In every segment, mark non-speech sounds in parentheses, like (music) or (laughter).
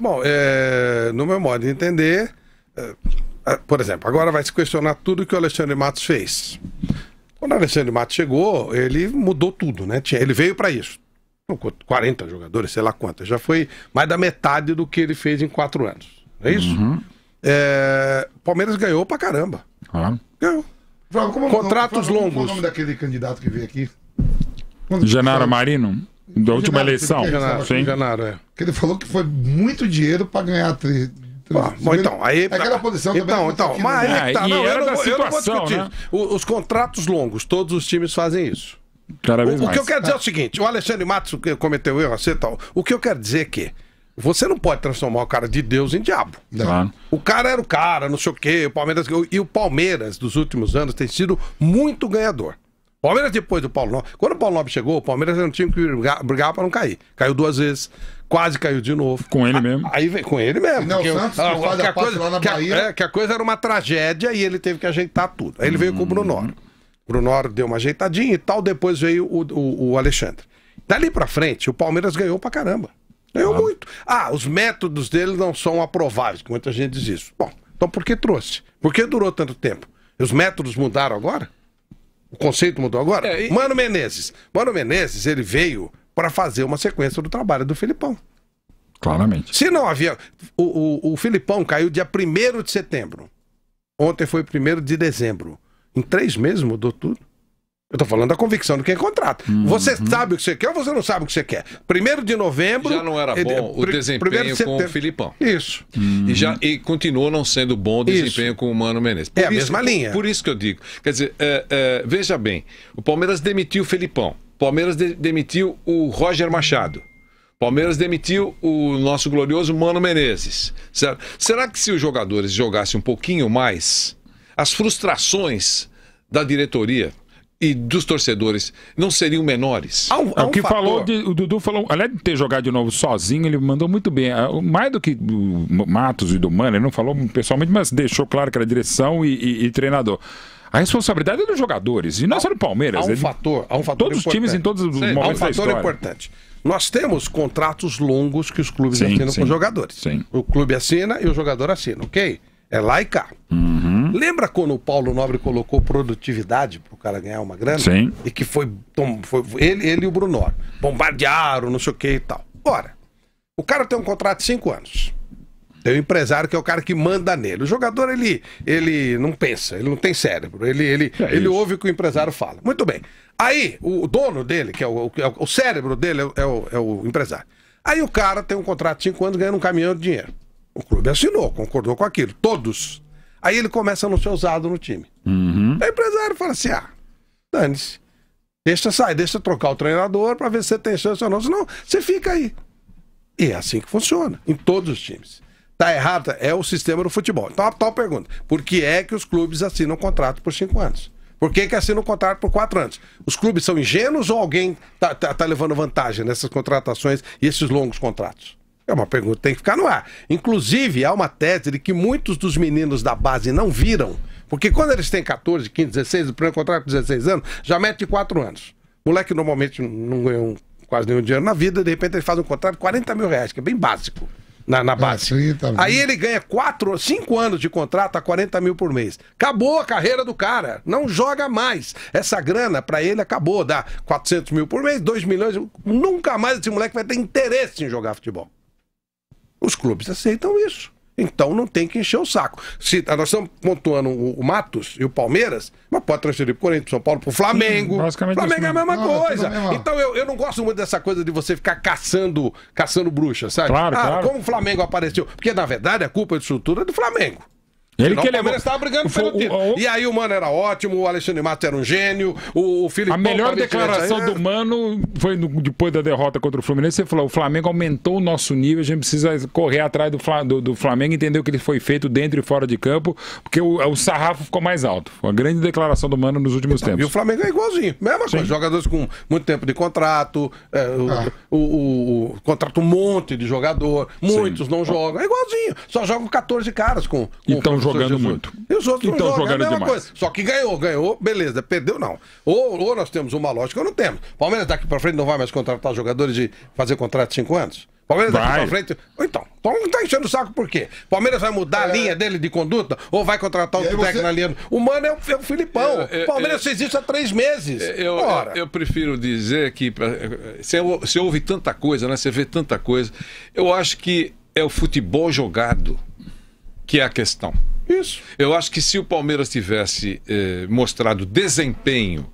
Bom, é, no meu modo de entender, é, é, por exemplo, agora vai se questionar tudo que o Alexandre Matos fez. Quando o Alexandre Matos chegou, ele mudou tudo, né? Ele veio para isso. 40 jogadores, sei lá quantas. Já foi mais da metade do que ele fez em quatro anos. Não é isso? Uhum. É, Palmeiras ganhou pra caramba. Ganhou. Joga, como, Contratos longos. Qual é o é nome daquele candidato que veio aqui? Genara Genaro Marino? Da última eleição? Enganaram, Sim. Enganaram, é. Que ele falou que foi muito dinheiro para ganhar tri... Bom, bom, então, aí. É aquela posição Então, então. Mas é, tá, ah, não, era não, da situação. Né? Os, os, contratos longos, todos os times fazem isso. Cada vez o, o que eu quero dizer é o é. seguinte: o Alexandre Matos cometeu erro, assim tal. Tá- o que eu quero dizer é que. Você não pode transformar o cara de Deus em diabo. Claro. O cara era o cara, não sei o quê, o Palmeiras. E o Palmeiras, dos últimos anos, tem sido muito ganhador. Palmeiras depois do Paulo Nobre. Quando o Paulo Nobre chegou, o Palmeiras não tinha que brigar para não cair. Caiu duas vezes. Quase caiu de novo. Com ele mesmo. Aí veio com ele mesmo. Não, porque, Santos, que, a, coisa, lá na que, Bahia. A, é, que a coisa era uma tragédia e ele teve que ajeitar tudo. Aí ele hum. veio com o Bruno Noro. Bruno Noro deu uma ajeitadinha e tal, depois veio o, o, o Alexandre. Dali para frente, o Palmeiras ganhou pra caramba. Ganhou ah. muito. Ah, os métodos dele não são aprováveis, muita gente diz isso. Bom, então por que trouxe? Por que durou tanto tempo? Os métodos mudaram agora? O conceito mudou agora. É, e... Mano Menezes. Mano Menezes, ele veio para fazer uma sequência do trabalho do Filipão. Claramente. Se não havia. O, o, o Filipão caiu dia 1 de setembro. Ontem foi 1 de dezembro. Em três meses mudou tudo. Eu tô falando da convicção do que é contrato. Uhum. Você sabe o que você quer ou você não sabe o que você quer? Primeiro de novembro. Já não era bom o desempenho de com o Filipão. Isso. Uhum. E, já, e continuou não sendo bom o desempenho isso. com o Mano Menezes. Por é a mesma linha. Por, por isso que eu digo. Quer dizer, é, é, veja bem: o Palmeiras demitiu o Filipão. O Palmeiras de, demitiu o Roger Machado. Palmeiras demitiu o nosso glorioso Mano Menezes. Certo? Será que se os jogadores jogassem um pouquinho mais, as frustrações da diretoria e dos torcedores não seriam menores. Há um, é, há um o que fator... falou, de, o Dudu falou, além de ter jogado de novo sozinho, ele mandou muito bem. É, mais do que do Matos e do Mano, ele não falou pessoalmente, mas deixou claro que era direção e, e, e treinador. A responsabilidade é dos jogadores, e não é só do Palmeiras. Há um, fator, há um fator Todos importante. os times em todos os momentos Há um fator importante. Nós temos contratos longos que os clubes sim, assinam sim, com os jogadores. Sim. O clube assina e o jogador assina, ok? É lá e cá. Hum. Lembra quando o Paulo Nobre colocou produtividade para o cara ganhar uma grana? Sim. E que foi, tom, foi ele, ele e o Bruno Bombardearam, não sei o que e tal. Ora, o cara tem um contrato de cinco anos. Tem o um empresário que é o cara que manda nele. O jogador, ele, ele não pensa, ele não tem cérebro. Ele, ele, é ele ouve o que o empresário fala. Muito bem. Aí, o dono dele, que é o, o, é o cérebro dele, é, é o, é o empresário. Aí o cara tem um contrato de cinco anos ganhando um caminhão de dinheiro. O clube assinou, concordou com aquilo. Todos Aí ele começa a não ser usado no time. Uhum. O empresário fala assim: ah, dane-se. Deixa sair, deixa trocar o treinador para ver se você tem chance ou não. Senão, você fica aí. E é assim que funciona, em todos os times. Tá errado? É o sistema do futebol. Então, a tal pergunta: por que é que os clubes assinam um contrato por cinco anos? Por que, que assinam um contrato por quatro anos? Os clubes são ingênuos ou alguém tá, tá, tá levando vantagem nessas contratações e esses longos contratos? É uma pergunta que tem que ficar no ar. Inclusive, há uma tese de que muitos dos meninos da base não viram, porque quando eles têm 14, 15, 16, o primeiro contrato com 16 anos, já mete 4 anos. O moleque normalmente não ganhou quase nenhum dinheiro na vida, de repente ele faz um contrato de 40 mil reais, que é bem básico na, na é, base. É, tá Aí ele ganha 4 5 anos de contrato a 40 mil por mês. Acabou a carreira do cara. Não joga mais. Essa grana para ele acabou. Dá 400 mil por mês, 2 milhões. Nunca mais esse moleque vai ter interesse em jogar futebol. Os clubes aceitam isso. Então não tem que encher o saco. Se ah, nós estamos pontuando o Matos e o Palmeiras, mas pode transferir para o Corinthians, para São Paulo, para o Flamengo. Sim, Flamengo é a mesma não, é coisa. É então eu, eu não gosto muito dessa coisa de você ficar caçando, caçando bruxa, sabe? Claro, ah, claro. como o Flamengo apareceu. Porque na verdade a culpa de estrutura é do Flamengo. Ele que o Palmeiras estava brigando pelo título. O... E aí o Mano era ótimo, o Alexandre Matos era um gênio, o, o Filipão... A melhor declaração do Mano foi no, depois da derrota contra o Fluminense, você falou, o Flamengo aumentou o nosso nível, a gente precisa correr atrás do, do, do Flamengo, entender o que ele foi feito dentro e fora de campo, porque o, o sarrafo ficou mais alto. Foi uma grande declaração do Mano nos últimos tempos. E o Flamengo é igualzinho, mesma Sim. coisa. Jogadores com muito tempo de contrato, é, ah. o, o, contrato um monte de jogador, muitos Sim. não jogam, é igualzinho. Só jogam 14 caras com... com então, jogando muito. E os outros estão é jogando, jogando demais. Coisa. Só que ganhou, ganhou, beleza. Perdeu, não. Ou, ou nós temos uma lógica ou não temos. Palmeiras daqui para frente não vai mais contratar jogadores de fazer contrato de 5 anos? Palmeiras vai. daqui pra frente. Então, então tá enchendo o saco por quê? Palmeiras vai mudar é... a linha dele de conduta ou vai contratar o é, técnico você... na linha? O mano é o, é o Filipão. Palmeiras fez isso há três meses. É, eu, Ora. eu, eu prefiro dizer que você ouve tanta coisa, né? Você vê tanta coisa. Eu acho que é o futebol jogado que é a questão. Isso. Eu acho que se o Palmeiras tivesse eh, mostrado desempenho,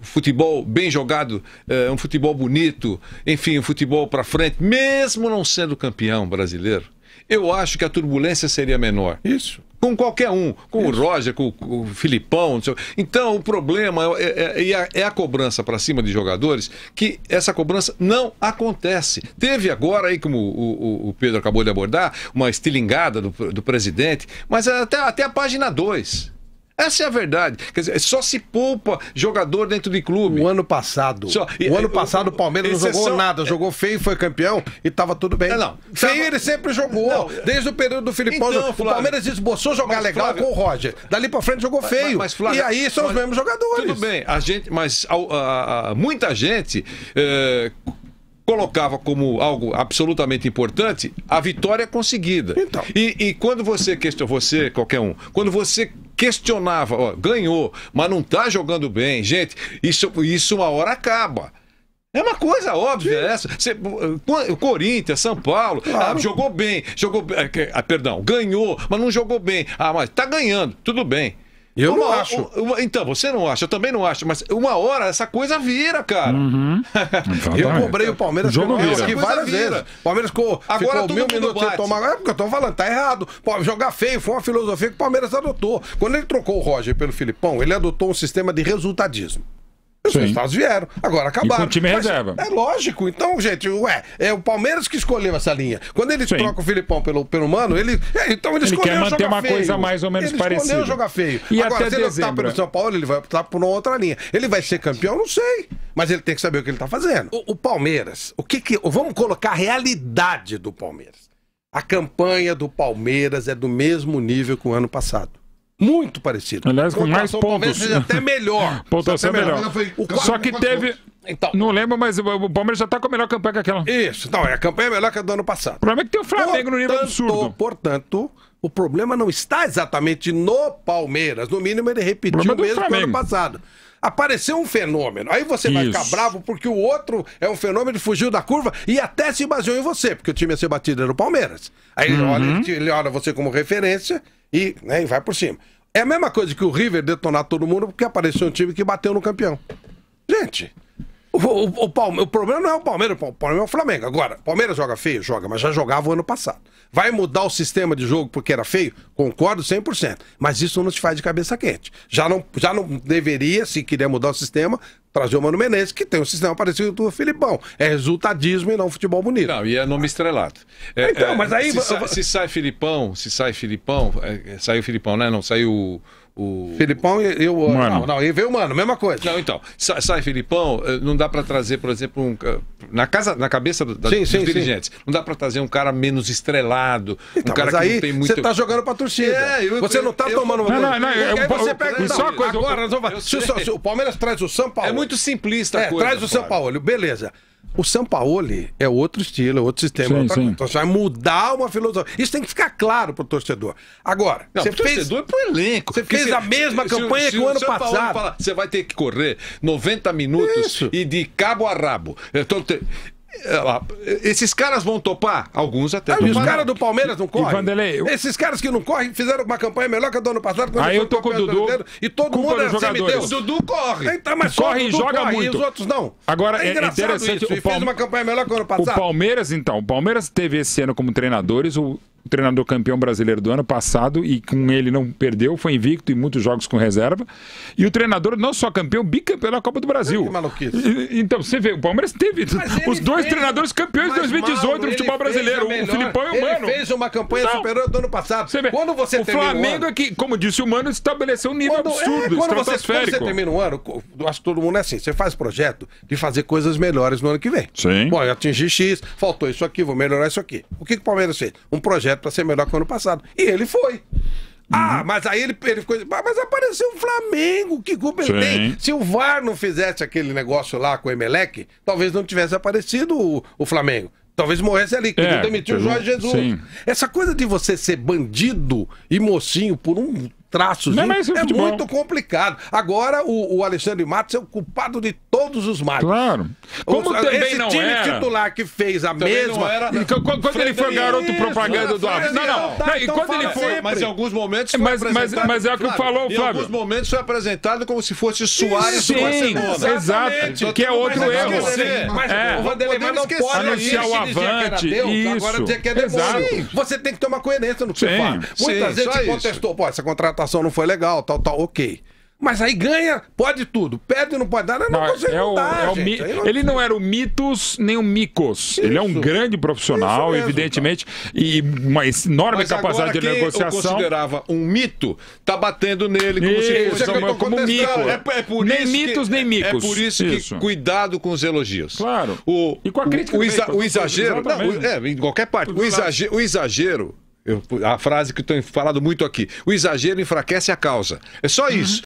futebol bem jogado, eh, um futebol bonito, enfim, um futebol para frente, mesmo não sendo campeão brasileiro, eu acho que a turbulência seria menor. Isso com qualquer um, com Isso. o Roger, com, com o Filipão. Então, o problema é, é, é, a, é a, cobrança para cima de jogadores que essa cobrança não acontece. Teve agora, aí, como o, o, o Pedro acabou de abordar, uma estilingada do, do presidente, mas até, até a página 2. Essa é a verdade. Quer dizer, só se poupa jogador dentro de clube. O ano passado. Só, o ano passado o Palmeiras exceção, não jogou nada, jogou feio, foi campeão e estava tudo bem. Não, não feio ele sempre jogou. Não, desde o período do Filipão, então, Flávio, o Palmeiras esboçou jogar legal Flávio, com o Roger. Dali para frente jogou feio. Mas, mas, Flávio, e aí são os mesmos jogadores. Tudo bem, a gente, mas a, a, muita gente é, colocava como algo absolutamente importante a vitória conseguida. Então. E, e quando você questão você, qualquer um, quando você questionava, ó, ganhou, mas não tá jogando bem. Gente, isso, isso uma hora acaba. É uma coisa óbvia essa. o Corinthians, São Paulo, ah, claro. ah, jogou bem, jogou é, ah, perdão, ganhou, mas não jogou bem. Ah, mas tá ganhando, tudo bem. Eu uma, não acho. Uma, então, você não acha, eu também não acho, mas uma hora essa coisa vira, cara. Uhum. (laughs) eu cobrei o Palmeiras o jogo pelo vira. várias vezes. O Palmeiras ficou, agora ficou mil minutos sem tomar. É porque eu tô falando, tá errado. Pô, jogar feio foi uma filosofia que o Palmeiras adotou. Quando ele trocou o Roger pelo Filipão, ele adotou um sistema de resultadismo. Os Sim. resultados vieram. Agora acabaram. E com o time Mas reserva. É lógico. Então, gente, ué, é o Palmeiras que escolheu essa linha. Quando ele Sim. troca o Filipão pelo, pelo Mano, ele. É, então ele, ele escolheu. Quer manter uma feio. coisa mais ou menos ele parecida. Ele escolheu jogar feio. E Agora, até se ele dezembro. optar pelo é. São Paulo, ele vai optar por uma outra linha. Ele vai ser campeão, não sei. Mas ele tem que saber o que ele está fazendo. O, o, Palmeiras, o que que. Vamos colocar a realidade do Palmeiras. A campanha do Palmeiras é do mesmo nível que o ano passado. Muito parecido. Aliás, com mais pontos. Talvez seja até melhor. (laughs) Pontuação até melhor. É melhor. Quatro, Só que teve. Então, não lembro, mas o Palmeiras já está com a melhor campanha que aquela. Isso, não, é a campanha é melhor que a do ano passado. O problema é que tem o Flamengo portanto, no nível absurdo. Portanto, o problema não está exatamente no Palmeiras. No mínimo, ele repetiu o mesmo que o ano passado. Apareceu um fenômeno. Aí você Isso. vai ficar bravo porque o outro é um fenômeno, fugiu da curva e até se baseou em você, porque o time ia ser batido era o Palmeiras. Aí uhum. ele, olha, ele olha você como referência e, né, e vai por cima. É a mesma coisa que o River detonar todo mundo porque apareceu um time que bateu no campeão. Gente, o, o, o, Palme... o problema não é o Palmeiras, o problema é o Flamengo. Agora, o Palmeiras joga feio? Joga, mas já jogava o ano passado. Vai mudar o sistema de jogo porque era feio? Concordo 100%. Mas isso não te faz de cabeça quente. Já não, já não deveria, se quiser mudar o sistema, trazer o Mano Menezes, que tem um sistema parecido com o Filipão. É resultadismo e não futebol bonito. Não, e é nome estrelado. É, então, é, mas aí. Se, sa se sai Filipão, se sai Filipão, é, saiu Filipão, né? Não, saiu o. Filipão e, eu Mano. Não, não, e veio o Mano, mesma coisa. Não, então. Sai, sai Filipão, eh, não dá para trazer, por exemplo, um. Na, casa, na cabeça da, sim, dos sim, dirigentes, sim. não dá para trazer um cara menos estrelado, então, um cara mas que muito Você muito... tá jogando pra torcida. É, eu, você não tá eu, tomando uma. Não, não, não. Eu, aí você pega. Eu, só coisa, agora, eu, se, o, se o Palmeiras traz o São é Paulo. É muito simplista, é, coisa, Traz o São Paulo, beleza. O Sampaoli é outro estilo, é outro sistema. Sim, sim. Então você vai mudar uma filosofia. Isso tem que ficar claro pro torcedor. Agora, não, você pro fez. torcedor é pro elenco. Você fez se, a mesma se, campanha se, que o ano passado. você vai ter que correr 90 minutos Isso. e de cabo a rabo. Então, te... É, esses caras vão topar? Alguns até. Ah, os caras do Palmeiras não correm. Vanderlei, eu... Esses caras que não correm fizeram uma campanha melhor que a do ano passado. Aí eu tô com o Dudu. E todo mundo é assim, O Dudu corre. Então, mas corre e joga corre, muito. E os outros não. É Agora, é, é interessante. Isso, o Palme... fez uma campanha melhor que o ano passado. O Palmeiras, então. O Palmeiras teve esse ano como treinadores o treinador campeão brasileiro do ano passado e com ele não perdeu, foi invicto em muitos jogos com reserva. E o treinador não só campeão, bicampeão da Copa do Brasil. É, que maluquice. então, você vê, o Palmeiras teve os dois fez, treinadores campeões de 2018 Mauro, do futebol brasileiro, o Filipão e o Mano. Ele fez uma campanha não. superior do ano passado. Você vê, quando você o Flamengo é que, como disse o Mano, estabeleceu um nível quando, é, absurdo, é, quando você, quando você termina o ano, acho que todo mundo é assim, você faz projeto de fazer coisas melhores no ano que vem. Sim. Bom, eu atingi X, faltou isso aqui, vou melhorar isso aqui. O que, que o Palmeiras fez? Um projeto projeto para ser melhor que o ano passado. E ele foi. Ah, uhum. mas aí ele, ele ficou. Mas apareceu o Flamengo, que culpa ele tem. Se o VAR não fizesse aquele negócio lá com o Emelec, talvez não tivesse aparecido o, o Flamengo. Talvez morresse ali, que é, demitiu o Jorge Jesus. Sim. Essa coisa de você ser bandido e mocinho por um traços. é, é muito complicado. Agora o, o, Alexandre Matos é o culpado de todos os males. Claro. Como o, também esse não time era. titular que fez a também mesma. Era... Quando, quando ele foi garoto isso, propaganda não, do Alves. Não, não. Tá, não e então quando ele foi. Sempre. Mas em alguns momentos. Mas, mas, mas, é o que Flávio, falou, Flávio. Em alguns momentos foi apresentado como se fosse Soares do Barcelona. Exato. Que é outro é erro. Mas é. o não pode anunciar o avante. Agora dizer que é demônio. Você tem que ter uma coerência no que você fala. Muita gente contestou. Pô, essa contratação contratação não foi legal, tal, tal, ok. Mas aí ganha, pode tudo. Pede, não pode dar. Não, não, é, é o, é Ele não era o Mitos nem o Micos. Isso, ele é um grande profissional, mesmo, evidentemente, então. e uma enorme Mas capacidade de negociação. Eu considerava um mito, tá batendo nele como isso, se fosse é como mico. É, é por nem isso mitos, que, nem é micos. É por isso, que cuidado com os elogios. Claro. O, e com a crítica. O, o, exa, o exagero. Não, é, em qualquer parte. O o exagero a frase que eu tenho falado muito aqui. O exagero enfraquece a causa. É só uhum. isso.